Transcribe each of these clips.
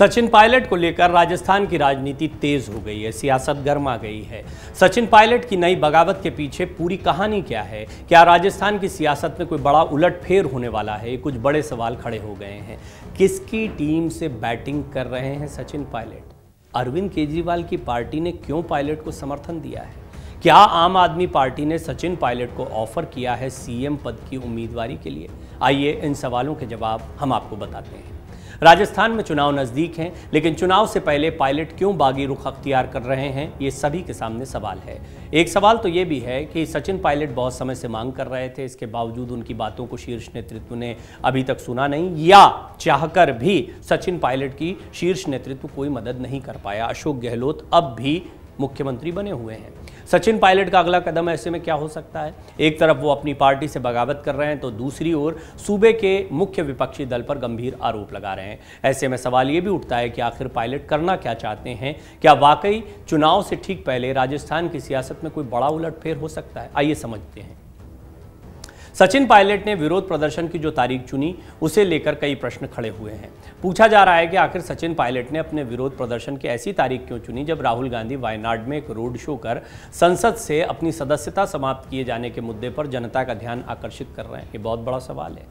Sachin pilot को लेकर राजस्थान की राजनीति तेज हो गई है सियासत गर्मा गई है सचिन पायलट की नई बगावत के पीछे पूरी कहानी क्या है क्या राजस्थान की सियासत में कोई बड़ा उलटफेर होने वाला है कुछ बड़े सवाल खड़े हो गए हैं किसकी टीम से बैटिंग कर रहे हैं सचिन पायलट अरविंद केजरीवाल की पार्टी ने क्यों पायलट को समर्थन दिया है क्या आम आदमी पार्टी ने सचिन पायलट को ऑफर किया है सीएम पद की उम्मीदवारी के लिए आइए इन सवालों के जवाब हम आपको बताते हैं राजस्थान में चुनाव नज़दीक हैं लेकिन चुनाव से पहले पायलट क्यों बागी रुख अख्तियार कर रहे हैं ये सभी के सामने सवाल है एक सवाल तो ये भी है कि सचिन पायलट बहुत समय से मांग कर रहे थे इसके बावजूद उनकी बातों को शीर्ष नेतृत्व ने अभी तक सुना नहीं या चाहकर भी सचिन पायलट की शीर्ष नेतृत्व कोई मदद नहीं कर पाया अशोक गहलोत अब भी मुख्यमंत्री बने हुए हैं सचिन पायलट का अगला कदम ऐसे में क्या हो सकता है एक तरफ वो अपनी पार्टी से बगावत कर रहे हैं तो दूसरी ओर सूबे के मुख्य विपक्षी दल पर गंभीर आरोप लगा रहे हैं ऐसे में सवाल ये भी उठता है कि आखिर पायलट करना क्या चाहते हैं क्या वाकई चुनाव से ठीक पहले राजस्थान की सियासत में कोई बड़ा उलटफेर हो सकता है आइए समझते हैं सचिन पायलट ने विरोध प्रदर्शन की जो तारीख चुनी उसे लेकर कई प्रश्न खड़े हुए हैं पूछा जा रहा है कि आखिर सचिन पायलट ने अपने विरोध प्रदर्शन की ऐसी तारीख क्यों चुनी जब राहुल गांधी वायनाड में एक रोड शो कर संसद से अपनी सदस्यता समाप्त किए जाने के मुद्दे पर जनता का ध्यान आकर्षित कर रहे हैं ये बहुत बड़ा सवाल है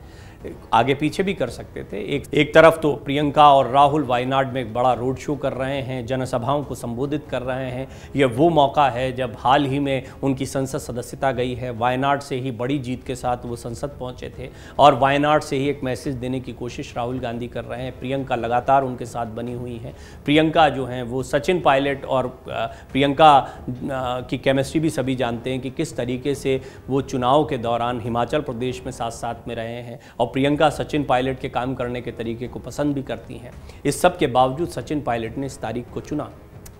आगे पीछे भी कर सकते थे एक एक तरफ तो प्रियंका और राहुल वायनाड में एक बड़ा रोड शो कर रहे हैं जनसभाओं को संबोधित कर रहे हैं यह वो मौका है जब हाल ही में उनकी संसद सदस्यता गई है वायनाड से ही बड़ी जीत के साथ वो संसद पहुंचे थे और वायनाड से ही एक मैसेज देने की कोशिश राहुल गांधी कर रहे हैं प्रियंका लगातार उनके साथ बनी हुई हैं प्रियंका जो हैं वो सचिन पायलट और प्रियंका की केमिस्ट्री भी सभी जानते हैं कि किस तरीके से वो चुनाव के दौरान हिमाचल प्रदेश में साथ साथ में रहे हैं और प्रियंका सचिन पायलट के काम करने के तरीके को पसंद भी करती हैं इस सब के बावजूद सचिन पायलट ने इस तारीख को चुना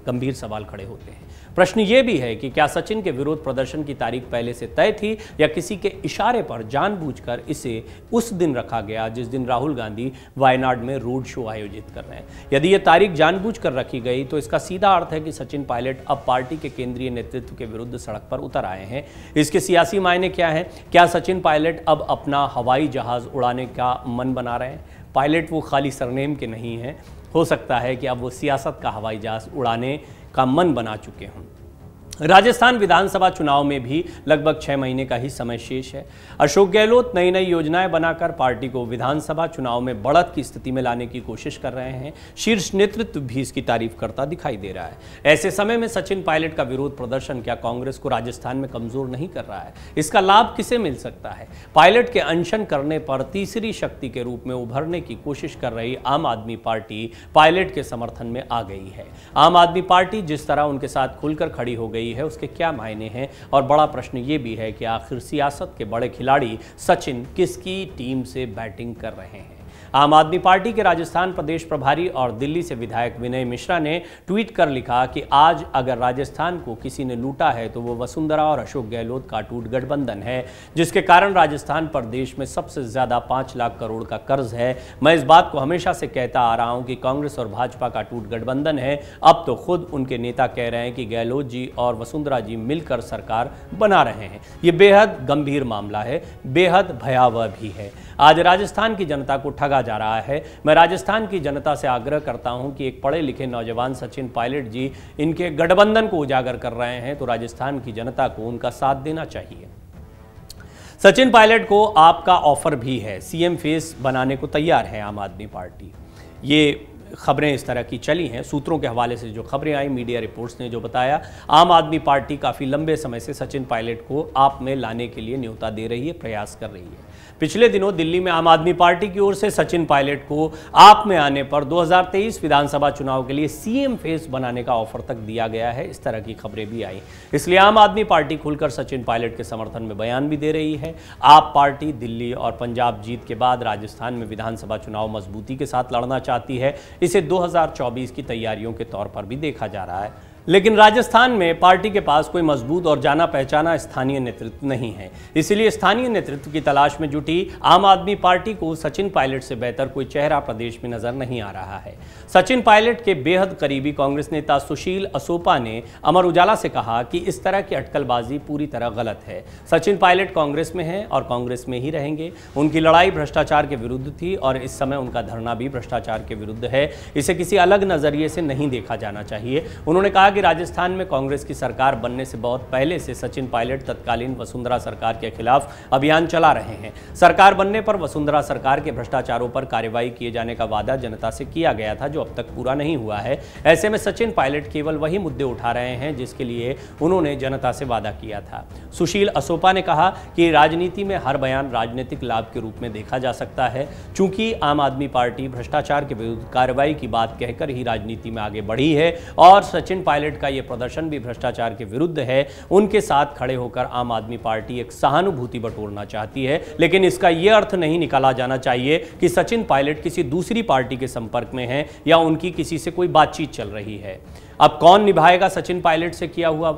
गंभीर सवाल खड़े होते हैं प्रश्न ये भी है कि क्या सचिन के विरोध प्रदर्शन की तारीख पहले से तय थी या किसी के इशारे पर जानबूझकर इसे उस दिन रखा गया जिस दिन राहुल गांधी वायनाड में रोड शो आयोजित कर रहे हैं यदि यह तारीख जानबूझकर रखी गई तो इसका सीधा अर्थ है कि सचिन पायलट अब पार्टी के केंद्रीय नेतृत्व के विरुद्ध सड़क पर उतर आए हैं इसके सियासी मायने क्या हैं क्या सचिन पायलट अब अपना हवाई जहाज उड़ाने का मन बना रहे हैं पायलट वो खाली सरनेम के नहीं हैं हो सकता है कि अब वो सियासत का हवाई जहाज़ उड़ाने का मन बना चुके हों राजस्थान विधानसभा चुनाव में भी लगभग छह महीने का ही समय शेष है अशोक गहलोत नई नई योजनाएं बनाकर पार्टी को विधानसभा चुनाव में बढ़त की स्थिति में लाने की कोशिश कर रहे हैं शीर्ष नेतृत्व भी इसकी तारीफ करता दिखाई दे रहा है ऐसे समय में सचिन पायलट का विरोध प्रदर्शन क्या कांग्रेस को राजस्थान में कमजोर नहीं कर रहा है इसका लाभ किसे मिल सकता है पायलट के अनशन करने पर तीसरी शक्ति के रूप में उभरने की कोशिश कर रही आम आदमी पार्टी पायलट के समर्थन में आ गई है आम आदमी पार्टी जिस तरह उनके साथ खुलकर खड़ी हो गई गई है उसके क्या मायने हैं और बड़ा प्रश्न ये भी है कि आखिर सियासत के बड़े खिलाड़ी सचिन किसकी टीम से बैटिंग कर रहे हैं आम आदमी पार्टी के राजस्थान प्रदेश प्रभारी और दिल्ली से विधायक विनय मिश्रा ने ट्वीट कर लिखा कि आज अगर राजस्थान को किसी ने लूटा है तो वो वसुंधरा और अशोक गहलोत का टूट गठबंधन है जिसके कारण राजस्थान पर देश में सबसे ज़्यादा पाँच लाख करोड़ का कर्ज है मैं इस बात को हमेशा से कहता आ रहा हूँ कि कांग्रेस और भाजपा का टूट गठबंधन है अब तो खुद उनके नेता कह रहे हैं कि गहलोत जी और वसुंधरा जी मिलकर सरकार बना रहे हैं ये बेहद गंभीर मामला है बेहद भयावह भी है आज राजस्थान की जनता को ठगा जा रहा है मैं राजस्थान की जनता से आग्रह करता हूं कि एक पढ़े लिखे नौजवान सचिन पायलट जी इनके गठबंधन को उजागर कर रहे हैं तो राजस्थान की जनता को उनका साथ देना चाहिए सचिन पायलट को आपका ऑफर भी है सीएम फेस बनाने को तैयार है आम आदमी पार्टी ये खबरें इस तरह की चली हैं सूत्रों के हवाले से जो खबरें आई मीडिया रिपोर्ट्स ने जो बताया आम आदमी पार्टी काफ़ी लंबे समय से सचिन पायलट को आप में लाने के लिए न्योता दे रही है प्रयास कर रही है पिछले दिनों दिल्ली में आम आदमी पार्टी की ओर से सचिन पायलट को आप में आने पर 2023 विधानसभा चुनाव के लिए सीएम फेस बनाने का ऑफर तक दिया गया है इस तरह की खबरें भी आई इसलिए आम आदमी पार्टी खुलकर सचिन पायलट के समर्थन में बयान भी दे रही है आप पार्टी दिल्ली और पंजाब जीत के बाद राजस्थान में विधानसभा चुनाव मजबूती के साथ लड़ना चाहती है इसे दो की तैयारियों के तौर पर भी देखा जा रहा है लेकिन राजस्थान में पार्टी के पास कोई मजबूत और जाना पहचाना स्थानीय नेतृत्व नहीं है इसलिए स्थानीय नेतृत्व की तलाश में जुटी आम आदमी पार्टी को सचिन पायलट से बेहतर कोई चेहरा प्रदेश में नजर नहीं आ रहा है सचिन पायलट के बेहद करीबी कांग्रेस नेता सुशील असोपा ने अमर उजाला से कहा कि इस तरह की अटकलबाजी पूरी तरह गलत है सचिन पायलट कांग्रेस में है और कांग्रेस में ही रहेंगे उनकी लड़ाई भ्रष्टाचार के विरुद्ध थी और इस समय उनका धरना भी भ्रष्टाचार के विरुद्ध है इसे किसी अलग नजरिए से नहीं देखा जाना चाहिए उन्होंने कहा कहा कि राजस्थान में कांग्रेस की सरकार बनने से बहुत पहले से सचिन पायलट तत्कालीन वसुंधरा सरकार के खिलाफ अभियान चला रहे हैं सरकार बनने पर वसुंधरा सरकार के भ्रष्टाचारों पर कार्रवाई किए जाने का वादा जनता से किया गया था जो अब तक पूरा नहीं हुआ है ऐसे में सचिन पायलट केवल वही मुद्दे उठा रहे हैं जिसके लिए उन्होंने जनता से वादा किया था सुशील असोपा ने कहा कि राजनीति में हर बयान राजनीतिक लाभ के रूप में देखा जा सकता है चूंकि आम आदमी पार्टी भ्रष्टाचार के विरुद्ध कार्रवाई की बात कहकर ही राजनीति में आगे बढ़ी है और सचिन पायलट पायलट का ये प्रदर्शन भी भ्रष्टाचार के विरुद्ध है उनके साथ खड़े होकर आम आदमी पार्टी एक सहानुभूति बटोरना चाहती है लेकिन इसका यह अर्थ नहीं निकाला जाना चाहिए कि सचिन पायलट किसी दूसरी पार्टी के संपर्क में हैं या उनकी किसी से कोई बातचीत चल रही है अब कौन निभाएगा सचिन पायलट से किया हुआ आ,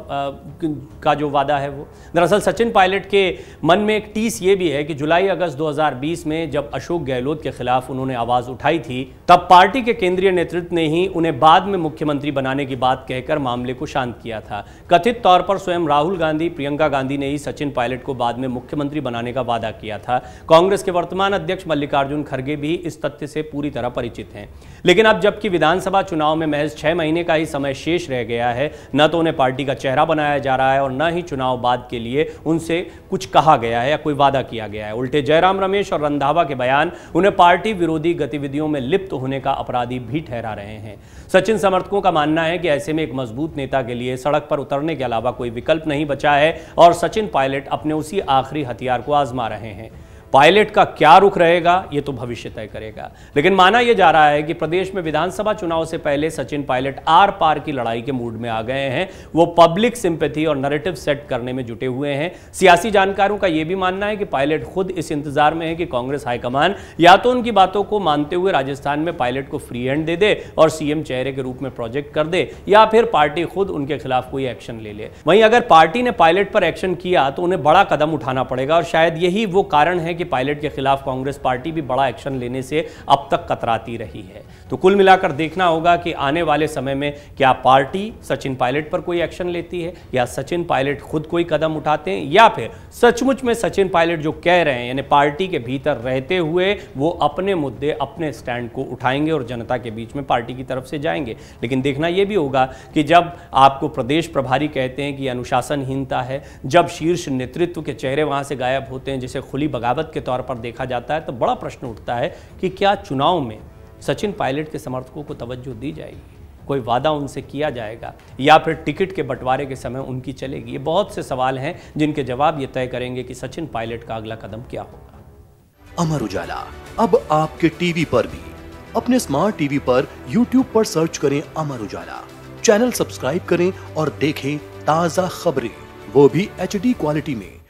का जो वादा है वो दरअसल सचिन पायलट के मन में एक टीस ये भी है कि जुलाई अगस्त 2020 में जब अशोक गहलोत के खिलाफ उन्होंने आवाज़ उठाई थी तब पार्टी के केंद्रीय नेतृत्व ने ही उन्हें बाद में मुख्यमंत्री बनाने की बात कहकर मामले को शांत किया था कथित तौर पर स्वयं राहुल गांधी प्रियंका गांधी ने ही सचिन पायलट को बाद में मुख्यमंत्री बनाने का वादा किया था कांग्रेस के वर्तमान अध्यक्ष मल्लिकार्जुन खड़गे भी इस तथ्य से पूरी तरह परिचित हैं लेकिन अब जबकि विधानसभा चुनाव में महज छह महीने का ही समय समय शेष रह गया है न तो उन्हें पार्टी का चेहरा बनाया जा रहा है और न ही चुनाव बाद के लिए उनसे कुछ कहा गया है या कोई वादा किया गया है उल्टे जयराम रमेश और रंधावा के बयान उन्हें पार्टी विरोधी गतिविधियों में लिप्त होने का अपराधी भी ठहरा रहे हैं सचिन समर्थकों का मानना है कि ऐसे में एक मजबूत नेता के लिए सड़क पर उतरने के अलावा कोई विकल्प नहीं बचा है और सचिन पायलट अपने उसी आखिरी हथियार को आजमा रहे हैं पायलट का क्या रुख रहेगा ये तो भविष्य तय करेगा लेकिन माना यह जा रहा है कि प्रदेश में विधानसभा चुनाव से पहले सचिन पायलट आर पार की लड़ाई के मूड में आ गए हैं वो पब्लिक सिंपथी और नरेटिव सेट करने में जुटे हुए हैं सियासी जानकारों का यह भी मानना है कि पायलट खुद इस इंतजार में है कि कांग्रेस हाईकमान या तो उनकी बातों को मानते हुए राजस्थान में पायलट को फ्री हैंड दे दे और सीएम चेहरे के रूप में प्रोजेक्ट कर दे या फिर पार्टी खुद उनके खिलाफ कोई एक्शन ले ले वहीं अगर पार्टी ने पायलट पर एक्शन किया तो उन्हें बड़ा कदम उठाना पड़ेगा और शायद यही वो कारण है कि पायलट के खिलाफ कांग्रेस पार्टी भी बड़ा एक्शन लेने से अब तक कतराती रही है तो कुल मिलाकर देखना होगा कि आने वाले समय में क्या पार्टी सचिन पायलट पर कोई एक्शन लेती है या सचिन पायलट खुद कोई कदम उठाते हैं या फिर सचमुच में सचिन पायलट जो कह रहे हैं यानी पार्टी के भीतर रहते हुए वो अपने मुद्दे अपने स्टैंड को उठाएंगे और जनता के बीच में पार्टी की तरफ से जाएंगे लेकिन देखना यह भी होगा कि जब आपको प्रदेश प्रभारी कहते हैं कि अनुशासनहीनता है जब शीर्ष नेतृत्व के चेहरे वहां से गायब होते हैं जिसे खुली बगावत के तौर पर देखा जाता है तो बड़ा प्रश्न उठता है कि क्या चुनाव में सचिन पायलट के समर्थकों को तवज्जो दी जाएगी कोई वादा उनसे किया जाएगा या फिर टिकट के बंटवारे के समय उनकी चलेगी ये बहुत से सवाल हैं जिनके जवाब ये तय करेंगे कि सचिन पायलट का अगला कदम क्या होगा अमर उजाला अब आपके टीवी पर भी अपने स्मार्ट टीवी पर यूट्यूब पर सर्च करें अमर उजाला चैनल सब्सक्राइब करें और देखें ताजा खबरें वो भी एच क्वालिटी में